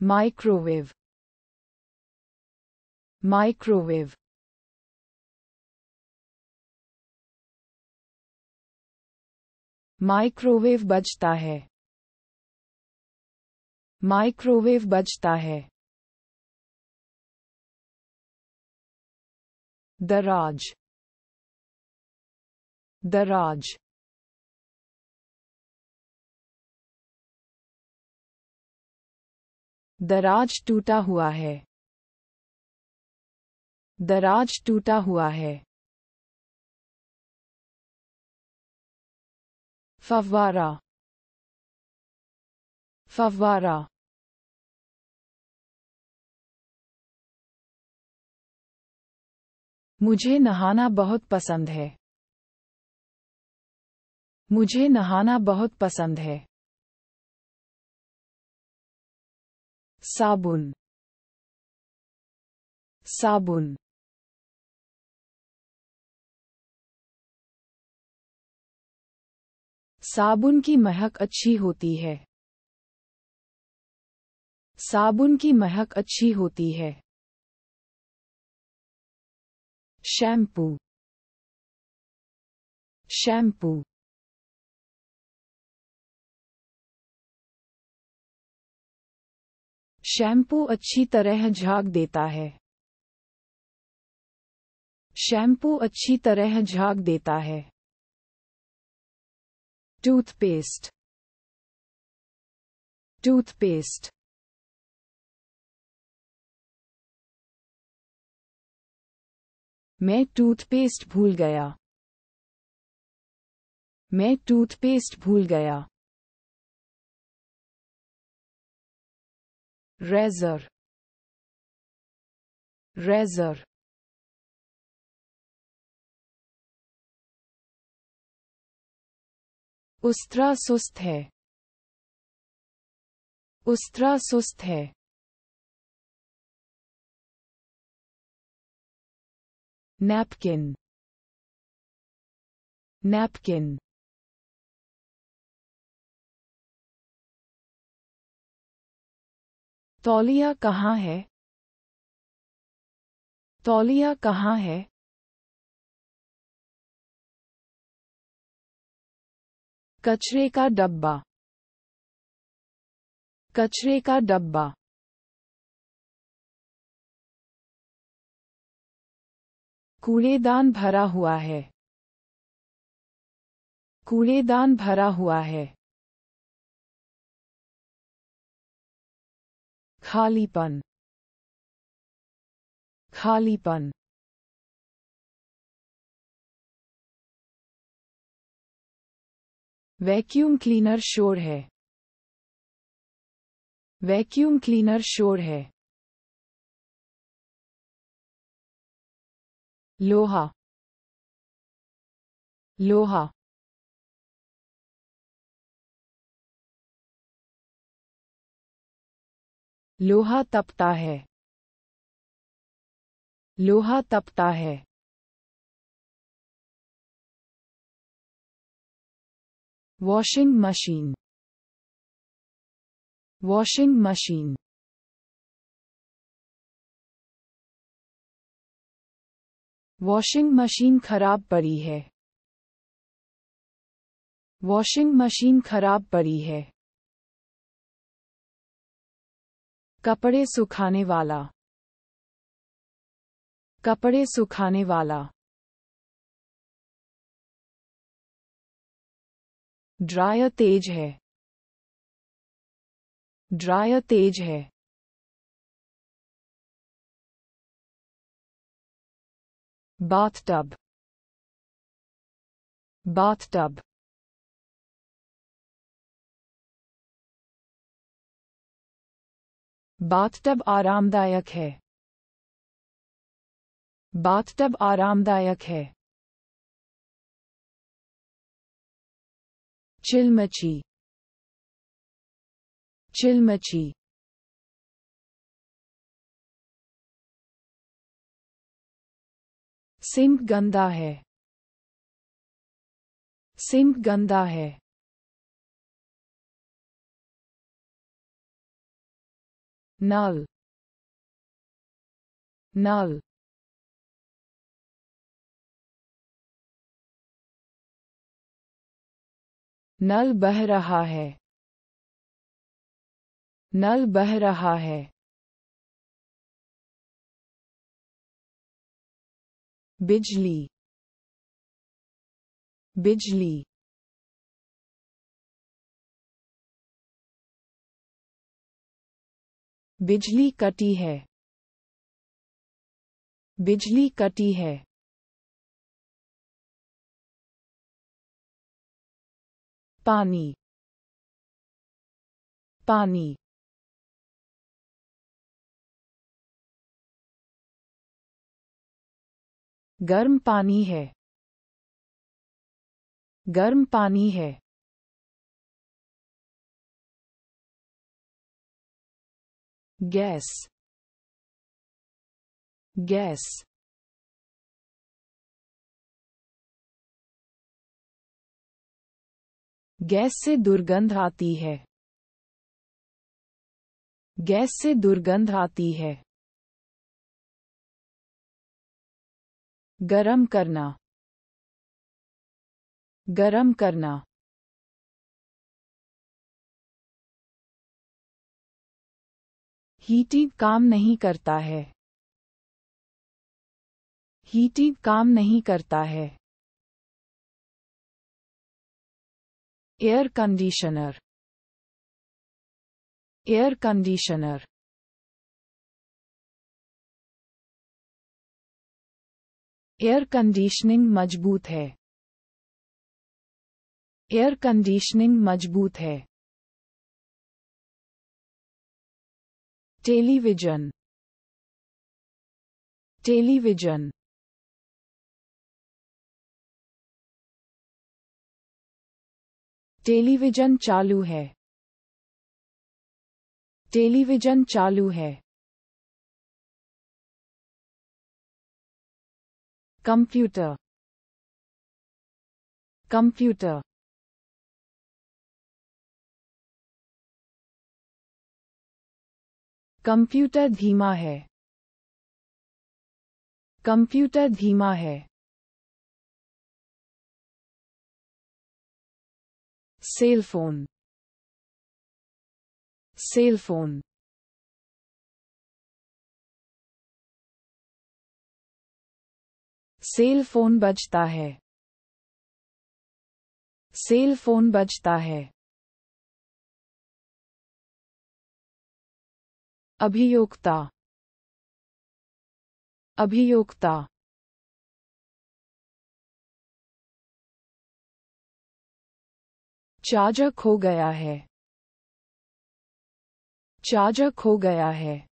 microwave microwave microwave बजता है microwave बजता है दराज दराज दराज टूटा हुआ है दराज टूटा हुआ है फवारा फवारा मुझे नहाना बहुत पसंद है मुझे नहाना बहुत पसंद है साबुन साबुन साबुन की महक अच्छी होती है साबुन की महक अच्छी होती है शैम्पू शैम्पू शैम्पू अच्छी तरह झाग देता है शैम्पू अच्छी तरह झाग देता है टूथपेस्ट टूथपेस्ट मैं टूथपेस्ट भूल गया मैं टूथपेस्ट भूल गया razor razor उस्त्रा सुस्त है उस्त्रा सुस्त है नैपकिन नैपकिन तौलिया कहाँ है तौलिया कहाँ है कचरे का डब्बा कचरे का डब्बा कूड़ेदान भरा हुआ है कूड़ेदान भरा हुआ है खालीपन खालीपन वैक्यूम क्लीनर शोर है वैक्यूम क्लीनर शोर है लोहा लोहा लोहा तपता है लोहा तपता है washing machine washing machine washing machine खराब पड़ी है वॉशिंग मशीन खराब पड़ी है कपड़े सुखाने वाला कपड़े सुखाने वाला ड्रायर तेज है ड्रायर तेज है बाथटब बाथटब बाथटब आरामदायक है बाथटब आरामदायक है चिलमची चिलमची सिंक गंदा है सिंक गंदा है null null नल बह रहा है नल बह रहा है बिजली बिजली बिजली कटी है बिजली कटी है पानी पानी गर्म पानी है गर्म पानी है guess guess गैस से दुर्गंध आती है गैस से दुर्गंध आती है गरम करना गरम करना हीटिंग काम नहीं करता है हीटिंग काम नहीं करता है air conditioner air conditioner air conditioning मजबूत है एयर कंडीशनिंग मजबूत है टेलीविजन टेलीविजन टेलीविजन चालू है टेलीविजन चालू है कंप्यूटर कंप्यूटर कंप्यूटर धीमा है कंप्यूटर धीमा है सेलफोन सेलफोन सेल फोन बजता है सेल फोन बजता है अभियोक्ता अभियोक्ता चार्जर खो गया है चार्जर खो गया है